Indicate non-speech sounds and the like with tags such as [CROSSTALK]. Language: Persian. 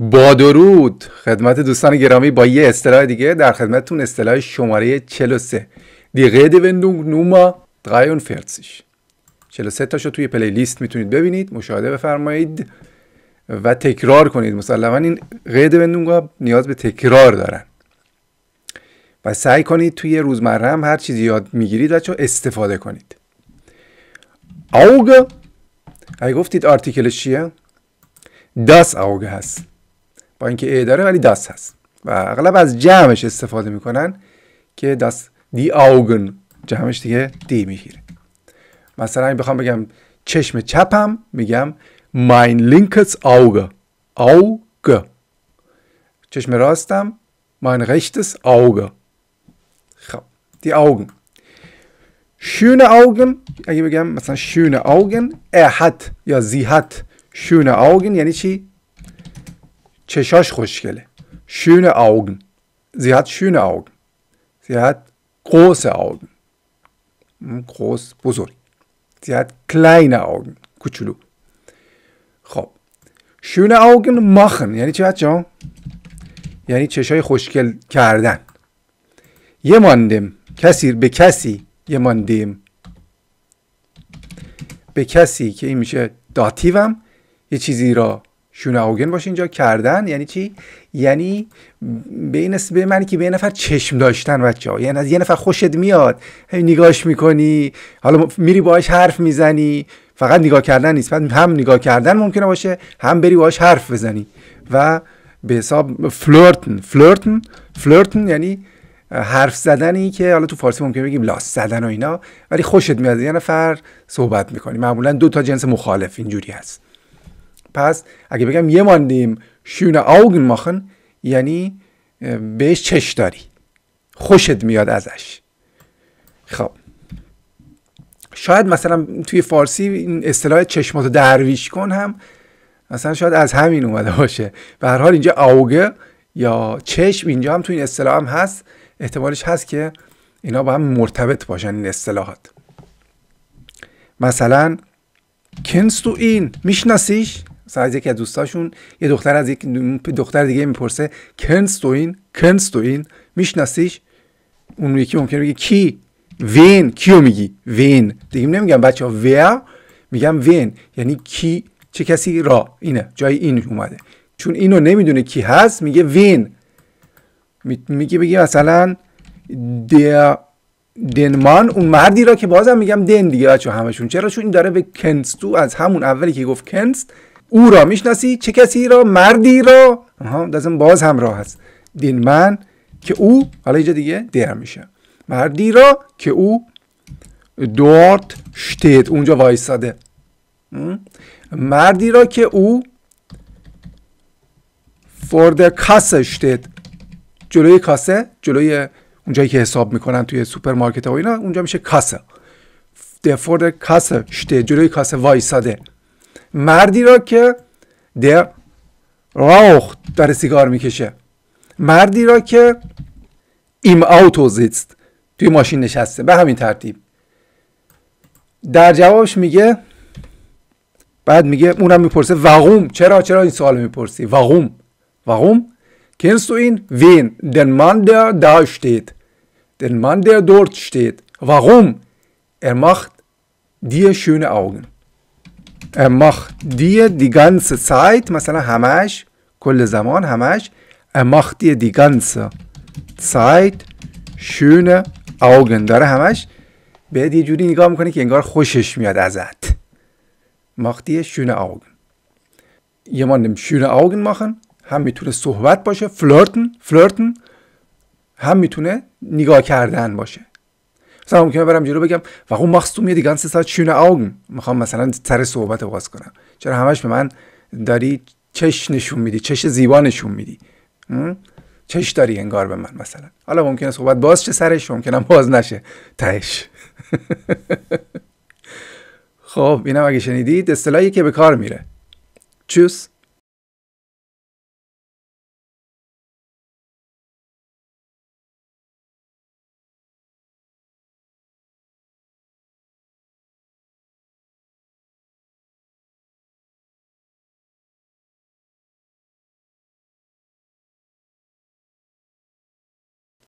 با درود خدمت دوستان گرامی با یه اصطلاح دیگه در خدمتتون اصطلاح شماره 43 دی وندونگ نوما 43 43 تاشو توی پلی لیست میتونید ببینید مشاهده بفرمایید و تکرار کنید مسلما این وندونگ ها نیاز به تکرار دارن و سعی کنید توی روزمره هم هر چیزی یاد میگیرید چه استفاده کنید اوگ اگه گفتید آرتیکلش چیه؟ داس اوگ هست با اینکه ا داره ولی داس هست و اغلب از جمعش استفاده میکنن که داس دی آوگن جمعش دیگه دی میگیره مثلا اگه بخوام بگم چشم چپم میگم ماین لینکس آوگه آوگه چشم راستم ماین رشتس آوگه خب دی آوگن شونه آوگن اگه بگم مثلا شونه آوگن ار هات یا زی هات شونه آوگن یعنی چی چشاش خوشگله شون آوگن زیاد شون آوگن زیاد گروس آوگن قوس بزرگ زیاد کلین آوگن کوچولو خب شون آوگن ماخن یعنی چی بچه یعنی چشای خوشگل کردن یه ماندم کسی به کسی یه ماندیم به کسی که این میشه داتیوم یه چیزی را شونهاگن باشه اینجا کردن یعنی چی یعنی به به معنی که به نفر چشم داشتن بچه ها یعنی از یه نفر خوشت میاد هی نگاش میکنی حالا میری باهاش حرف میزنی فقط نگاه کردن نیست هم نگاه کردن ممکنه باشه هم بری باهاش حرف بزنی و به حساب فلرتن فلرتن فلرتن یعنی حرف زدنی که حالا تو فارسی ممکنه بگیم لاس زدن و اینا ولی خوشت میاد یه نفر صحبت میکنی معمولا دو تا جنس مخالف اینجوری هست پس اگه بگم ماندیم شون آوگن ماخن یعنی بهش چش داری خوشت میاد ازش خب شاید مثلا توی فارسی این اصطلاح چشماتو درویش کن هم مثلا شاید از همین اومده باشه به هر حال اینجا آوگه یا چشم اینجا هم توی این اصطلاح هم هست احتمالش هست که اینا با هم مرتبط باشن این اصطلاحات مثلا کنستو تو این میشناسیش مثلا از یکی از دوستاشون یه دختر از یک دختر دیگه میپرسه کنستوین این میشناسیش اون یکی ممکنه بگه کی وین کیو میگی وین دیگه نمیگم بچه ها ویا میگم وین یعنی کی چه کسی را اینه جای این اومده چون اینو نمیدونه کی هست میگه وین میگه بگی مثلا دنمان اون مردی را که بازم میگم دن دیگه بچه همشون چرا چون این داره به کنستو از همون اولی که گفت کنست او را میشناسی چه کسی را مردی را آها لازم باز راه هست دین من که او حالا اینجا دیگه در میشه مردی را که او دورت شتید اونجا وایستاده مردی را که او فورد کاسه شتید جلوی کاسه جلوی اونجایی که حساب میکنن توی سوپرمارکت ها و اینا اونجا میشه کاسه در فورد کاسه شتید جلوی کاسه وایساده مردی را که در راخت داره سیگار میکشه مردی را که ایم آوتو زیست توی ماشین نشسته به همین ترتیب در جوابش میگه بعد میگه اونم میپرسه وقوم چرا چرا این سوال میپرسی وقوم وقوم کنست این وین دن من در دا شتید من در دورت شتید وقوم ارمخت دیه شونه آگن اماخ دی دیگانس سایت مثلا همش کل زمان همش اماخ دی دیگانس سایت شونه آوگن داره همش به یه جوری نگاه میکنه که انگار خوشش میاد ازت ماختی شونه آوگن jemandem شونه Augen ماخن هم میتونه صحبت باشه فلرتن فلرتن هم میتونه نگاه کردن باشه مثلا ممکنه برم جلو بگم و machst du mir die سه ساعت چونه Augen میخوام مثلا سر صحبت باز کنم چرا همش به من داری چش نشون میدی چش زیبا نشون میدی چش داری انگار به من مثلا حالا ممکنه صحبت باز چه سرش ممکنه باز نشه تهش [LAUGHS] خب اینم اگه شنیدید اصطلاحی که به کار میره چوس